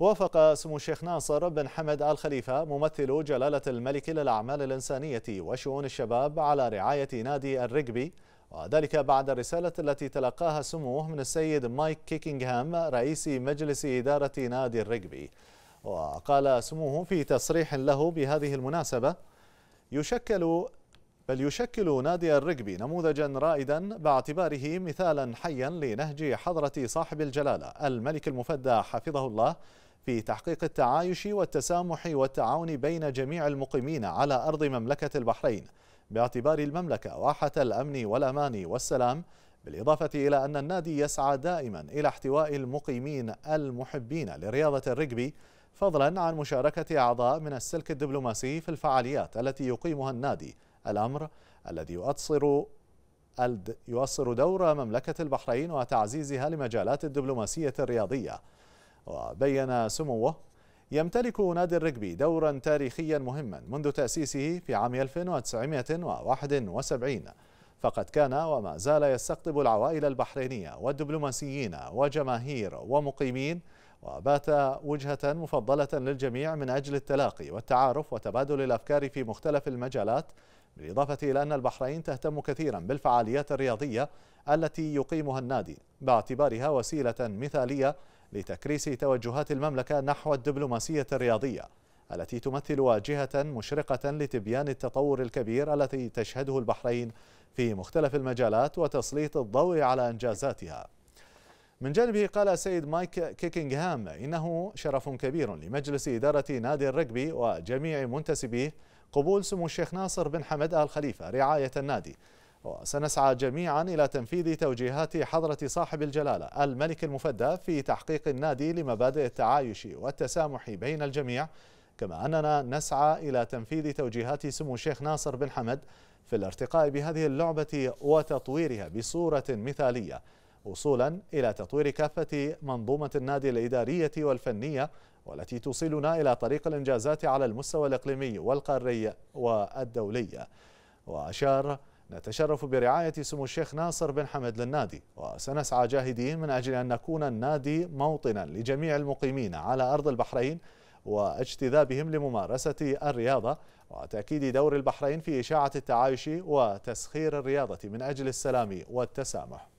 وافق سمو الشيخ ناصر بن حمد آل خليفة ممثل جلالة الملك للأعمال الإنسانية وشؤون الشباب على رعاية نادي الرجبي وذلك بعد الرسالة التي تلقاها سموه من السيد مايك كيكينغهام رئيس مجلس إدارة نادي الرجبي وقال سموه في تصريح له بهذه المناسبة يشكل بل يشكل نادي الرجبي نموذجا رائدا باعتباره مثالا حيا لنهج حضرة صاحب الجلالة الملك المفدى حفظه الله في تحقيق التعايش والتسامح والتعاون بين جميع المقيمين على أرض مملكة البحرين باعتبار المملكة واحة الأمن والأمان والسلام بالإضافة إلى أن النادي يسعى دائما إلى احتواء المقيمين المحبين لرياضة الرجبي فضلا عن مشاركة أعضاء من السلك الدبلوماسي في الفعاليات التي يقيمها النادي الأمر الذي يؤثر يؤثر دور مملكة البحرين وتعزيزها لمجالات الدبلوماسية الرياضية وبين سموه يمتلك نادي الرجبي دورا تاريخيا مهما منذ تأسيسه في عام 1971 فقد كان وما زال يستقطب العوائل البحرينية والدبلوماسيين وجماهير ومقيمين وبات وجهة مفضلة للجميع من أجل التلاقي والتعارف وتبادل الأفكار في مختلف المجالات بالإضافة إلى أن البحرين تهتم كثيرا بالفعاليات الرياضية التي يقيمها النادي باعتبارها وسيلة مثالية لتكريس توجهات المملكة نحو الدبلوماسية الرياضية التي تمثل واجهة مشرقة لتبيان التطور الكبير التي تشهده البحرين في مختلف المجالات وتسليط الضوء على أنجازاتها من جانبه قال السيد مايك كيكينغهام إنه شرف كبير لمجلس إدارة نادي الرجبي وجميع منتسبيه قبول سمو الشيخ ناصر بن حمد آل خليفة رعاية النادي وسنسعى جميعا إلى تنفيذ توجيهات حضرة صاحب الجلالة الملك المفدى في تحقيق النادي لمبادئ التعايش والتسامح بين الجميع كما أننا نسعى إلى تنفيذ توجيهات سمو الشيخ ناصر بن حمد في الارتقاء بهذه اللعبة وتطويرها بصورة مثالية وصولا إلى تطوير كافة منظومة النادي الإدارية والفنية والتي توصلنا إلى طريق الإنجازات على المستوى الإقليمي والقاري والدولي وأشار نتشرف برعاية سمو الشيخ ناصر بن حمد للنادي وسنسعى جاهدين من أجل أن نكون النادي موطنا لجميع المقيمين على أرض البحرين واجتذابهم لممارسة الرياضة وتأكيد دور البحرين في إشاعة التعايش وتسخير الرياضة من أجل السلام والتسامح